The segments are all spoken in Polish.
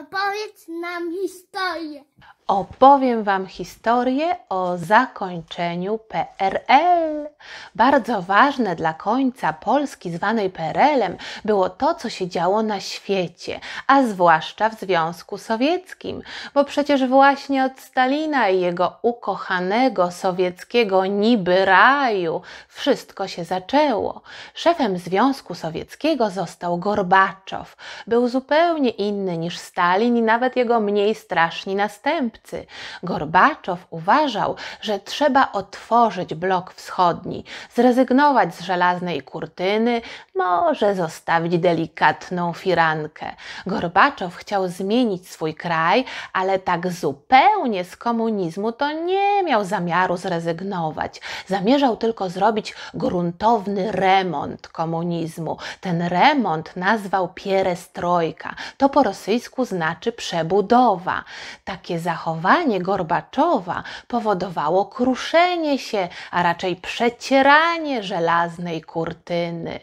Opowiedz nam historię. Opowiem Wam historię o zakończeniu PRL. Bardzo ważne dla końca Polski zwanej PRL-em było to, co się działo na świecie, a zwłaszcza w Związku Sowieckim, bo przecież właśnie od Stalina i jego ukochanego sowieckiego niby raju wszystko się zaczęło. Szefem Związku Sowieckiego został Gorbaczow. Był zupełnie inny niż Stalin Stalin i nawet jego mniej straszni następcy. Gorbaczow uważał, że trzeba otworzyć blok wschodni, zrezygnować z żelaznej kurtyny, może zostawić delikatną firankę. Gorbaczow chciał zmienić swój kraj, ale tak zupełnie z komunizmu to nie miał zamiaru zrezygnować. Zamierzał tylko zrobić gruntowny remont komunizmu. Ten remont nazwał pierestrojka. To po rosyjsku znaczy przebudowa. Takie zachowanie Gorbaczowa powodowało kruszenie się, a raczej przecieranie żelaznej kurtyny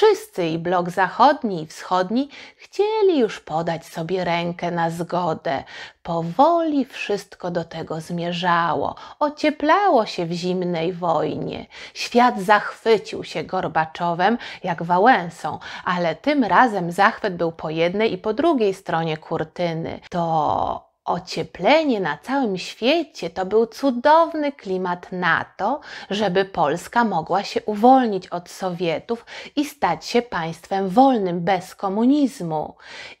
wszyscy, i blok zachodni, i wschodni, chcieli już podać sobie rękę na zgodę. Powoli wszystko do tego zmierzało, ocieplało się w zimnej wojnie. Świat zachwycił się Gorbaczowem jak Wałęsą, ale tym razem zachwyt był po jednej i po drugiej stronie kurtyny. To ocieplenie na całym świecie to był cudowny klimat na to, żeby Polska mogła się uwolnić od Sowietów i stać się państwem wolnym bez komunizmu.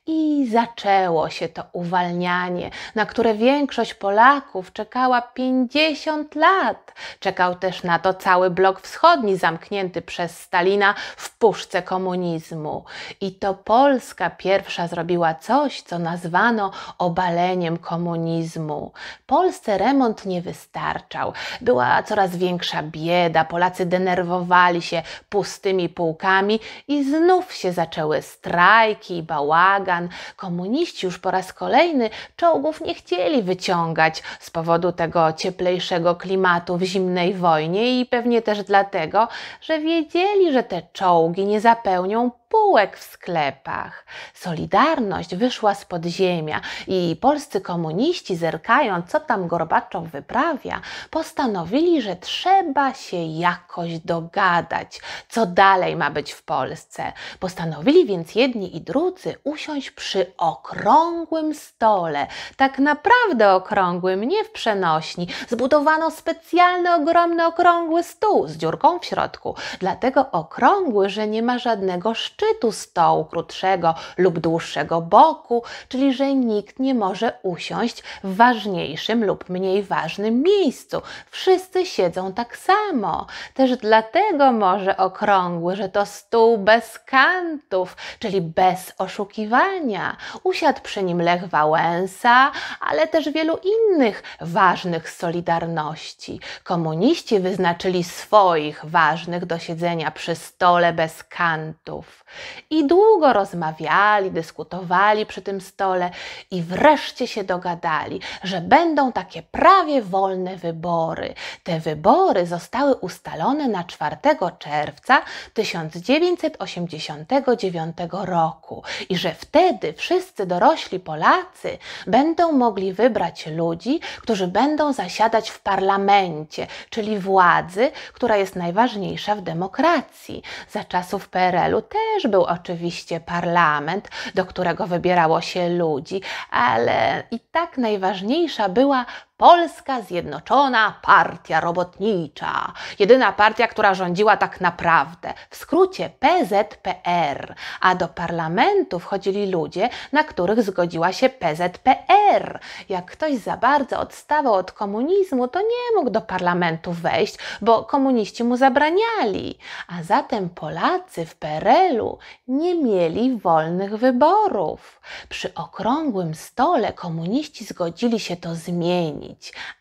I zaczęło się to uwalnianie, na które większość Polaków czekała 50 lat. Czekał też na to cały blok wschodni zamknięty przez Stalina w puszce komunizmu. I to Polska pierwsza zrobiła coś, co nazwano obaleniem komunizmu. Polsce remont nie wystarczał. Była coraz większa bieda, Polacy denerwowali się pustymi półkami i znów się zaczęły strajki, bałagan. Komuniści już po raz kolejny czołgów nie chcieli wyciągać z powodu tego cieplejszego klimatu w zimnej wojnie i pewnie też dlatego, że wiedzieli, że te czołgi nie zapełnią półek w sklepach. Solidarność wyszła z podziemia i polscy komuniści, zerkając, co tam Gorbaczow wyprawia, postanowili, że trzeba się jakoś dogadać, co dalej ma być w Polsce. Postanowili więc jedni i drudzy usiąść przy okrągłym stole, tak naprawdę okrągłym, nie w przenośni. Zbudowano specjalny, ogromny, okrągły stół z dziurką w środku, dlatego okrągły, że nie ma żadnego szczytu szczytu stołu krótszego lub dłuższego boku, czyli że nikt nie może usiąść w ważniejszym lub mniej ważnym miejscu. Wszyscy siedzą tak samo. Też dlatego może okrągły, że to stół bez kantów, czyli bez oszukiwania. Usiadł przy nim Lech Wałęsa, ale też wielu innych ważnych z Solidarności. Komuniści wyznaczyli swoich ważnych do siedzenia przy stole bez kantów. I długo rozmawiali, dyskutowali przy tym stole i wreszcie się dogadali, że będą takie prawie wolne wybory. Te wybory zostały ustalone na 4 czerwca 1989 roku i że wtedy wszyscy dorośli Polacy będą mogli wybrać ludzi, którzy będą zasiadać w parlamencie, czyli władzy, która jest najważniejsza w demokracji. Za czasów PRL-u też też był oczywiście parlament, do którego wybierało się ludzi, ale i tak najważniejsza była Polska Zjednoczona Partia Robotnicza. Jedyna partia, która rządziła tak naprawdę. W skrócie PZPR. A do parlamentu wchodzili ludzie, na których zgodziła się PZPR. Jak ktoś za bardzo odstawał od komunizmu, to nie mógł do parlamentu wejść, bo komuniści mu zabraniali. A zatem Polacy w PRL-u nie mieli wolnych wyborów. Przy okrągłym stole komuniści zgodzili się to zmienić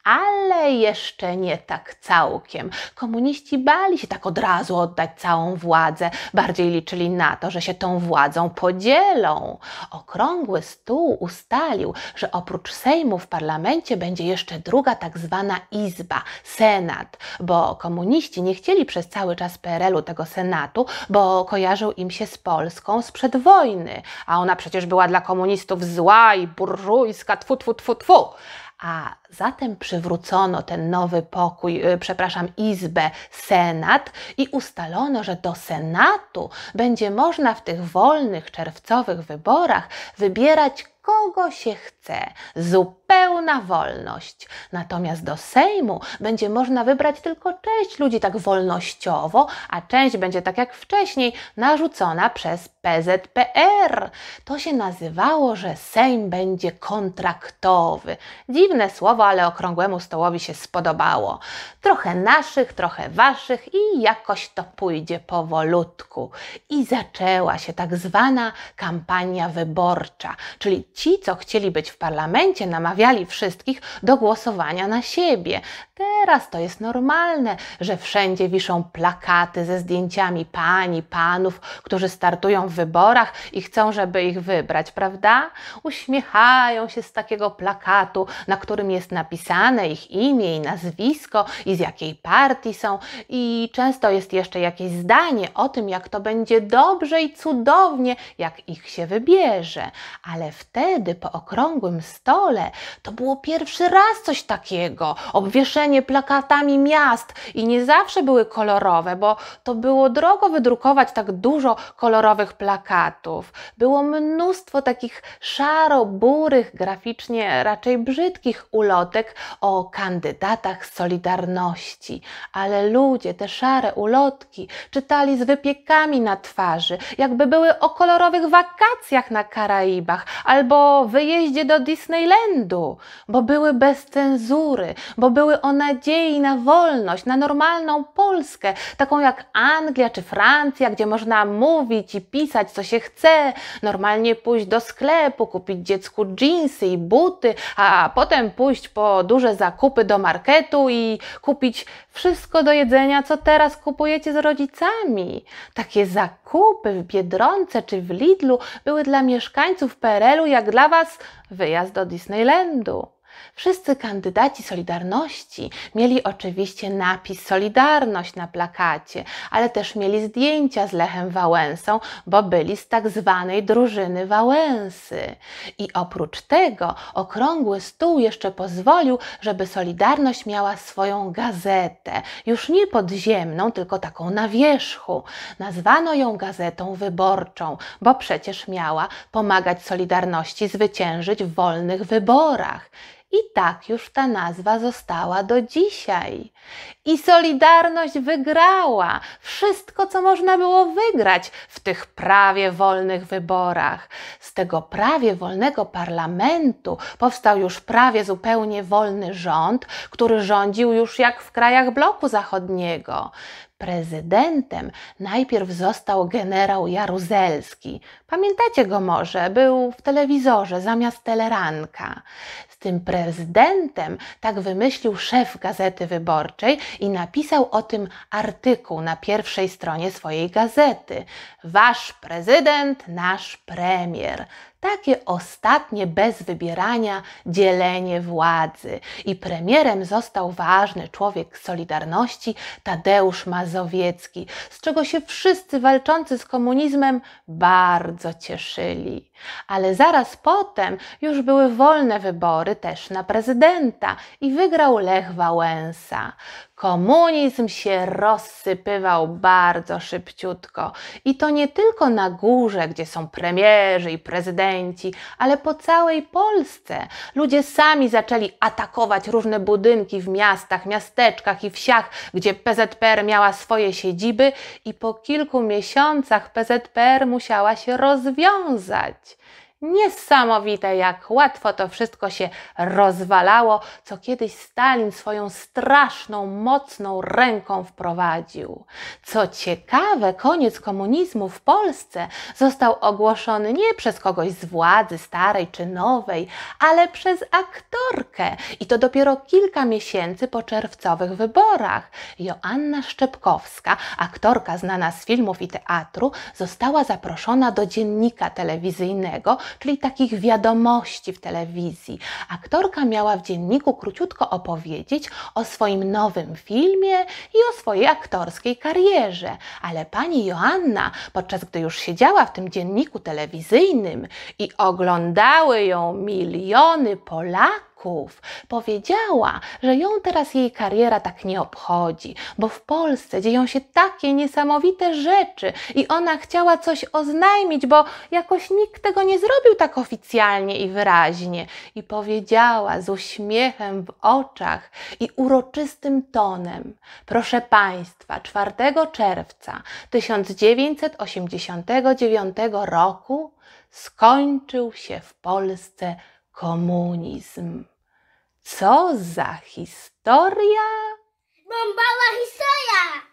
ale jeszcze nie tak całkiem. Komuniści bali się tak od razu oddać całą władzę, bardziej liczyli na to, że się tą władzą podzielą. Okrągły stół ustalił, że oprócz Sejmu w parlamencie będzie jeszcze druga tak zwana izba, senat, bo komuniści nie chcieli przez cały czas PRL-u tego senatu, bo kojarzył im się z Polską sprzed wojny, a ona przecież była dla komunistów zła i burżujska, tfu, tfu, tfu, tfu. A zatem przywrócono ten nowy pokój, y, przepraszam, izbę Senat i ustalono, że do Senatu będzie można w tych wolnych czerwcowych wyborach wybierać kogo się chce, zupełna wolność. Natomiast do Sejmu będzie można wybrać tylko część ludzi tak wolnościowo, a część będzie tak jak wcześniej narzucona przez PZPR. To się nazywało, że Sejm będzie kontraktowy. Dziwne słowo, ale okrągłemu stołowi się spodobało. Trochę naszych, trochę waszych i jakoś to pójdzie powolutku. I zaczęła się tak zwana kampania wyborcza, czyli ci, co chcieli być w parlamencie, namawiali wszystkich do głosowania na siebie. Teraz to jest normalne, że wszędzie wiszą plakaty ze zdjęciami pani, panów, którzy startują w wyborach i chcą, żeby ich wybrać, prawda? Uśmiechają się z takiego plakatu, na którym jest napisane ich imię i nazwisko i z jakiej partii są, i często jest jeszcze jakieś zdanie o tym, jak to będzie dobrze i cudownie, jak ich się wybierze. Ale wtedy wtedy po okrągłym stole to było pierwszy raz coś takiego. Obwieszenie plakatami miast i nie zawsze były kolorowe, bo to było drogo wydrukować tak dużo kolorowych plakatów. Było mnóstwo takich szaro-burych, graficznie raczej brzydkich ulotek o kandydatach Solidarności. Ale ludzie te szare ulotki czytali z wypiekami na twarzy, jakby były o kolorowych wakacjach na Karaibach albo albo wyjeździe do Disneylandu, bo były bez cenzury, bo były o nadziei na wolność, na normalną Polskę, taką jak Anglia czy Francja, gdzie można mówić i pisać co się chce, normalnie pójść do sklepu, kupić dziecku dżinsy i buty, a potem pójść po duże zakupy do marketu i kupić wszystko do jedzenia, co teraz kupujecie z rodzicami. Takie zakupy w Biedronce czy w Lidlu były dla mieszkańców PRL-u jak jak dla Was wyjazd do Disneylandu. Wszyscy kandydaci Solidarności mieli oczywiście napis Solidarność na plakacie, ale też mieli zdjęcia z Lechem Wałęsą, bo byli z tak zwanej drużyny Wałęsy. I oprócz tego okrągły stół jeszcze pozwolił, żeby Solidarność miała swoją gazetę, już nie podziemną, tylko taką na wierzchu. Nazwano ją gazetą wyborczą, bo przecież miała pomagać Solidarności zwyciężyć w wolnych wyborach. I tak już ta nazwa została do dzisiaj. I Solidarność wygrała wszystko, co można było wygrać w tych prawie wolnych wyborach. Z tego prawie wolnego parlamentu powstał już prawie zupełnie wolny rząd, który rządził już jak w krajach bloku zachodniego. Prezydentem najpierw został generał Jaruzelski. Pamiętacie go może, był w telewizorze zamiast teleranka tym prezydentem, tak wymyślił szef Gazety Wyborczej i napisał o tym artykuł na pierwszej stronie swojej gazety. Wasz prezydent, nasz premier. Takie ostatnie bez wybierania dzielenie władzy. I premierem został ważny człowiek Solidarności Tadeusz Mazowiecki, z czego się wszyscy walczący z komunizmem bardzo cieszyli. Ale zaraz potem już były wolne wybory też na prezydenta i wygrał Lech Wałęsa. Komunizm się rozsypywał bardzo szybciutko i to nie tylko na górze, gdzie są premierzy i prezydenci, ale po całej Polsce. Ludzie sami zaczęli atakować różne budynki w miastach, miasteczkach i wsiach, gdzie PZPR miała swoje siedziby i po kilku miesiącach PZPR musiała się rozwiązać. Niesamowite, jak łatwo to wszystko się rozwalało, co kiedyś Stalin swoją straszną, mocną ręką wprowadził. Co ciekawe, koniec komunizmu w Polsce został ogłoszony nie przez kogoś z władzy starej czy nowej, ale przez aktorkę i to dopiero kilka miesięcy po czerwcowych wyborach. Joanna Szczepkowska, aktorka znana z filmów i teatru, została zaproszona do dziennika telewizyjnego, czyli takich wiadomości w telewizji. Aktorka miała w dzienniku króciutko opowiedzieć o swoim nowym filmie i o swojej aktorskiej karierze, ale pani Joanna, podczas gdy już siedziała w tym dzienniku telewizyjnym i oglądały ją miliony Polaków, Polaków. Powiedziała, że ją teraz jej kariera tak nie obchodzi, bo w Polsce dzieją się takie niesamowite rzeczy i ona chciała coś oznajmić, bo jakoś nikt tego nie zrobił tak oficjalnie i wyraźnie. I powiedziała z uśmiechem w oczach i uroczystym tonem: Proszę Państwa, 4 czerwca 1989 roku skończył się w Polsce komunizm. Co za historia? Bombała historia!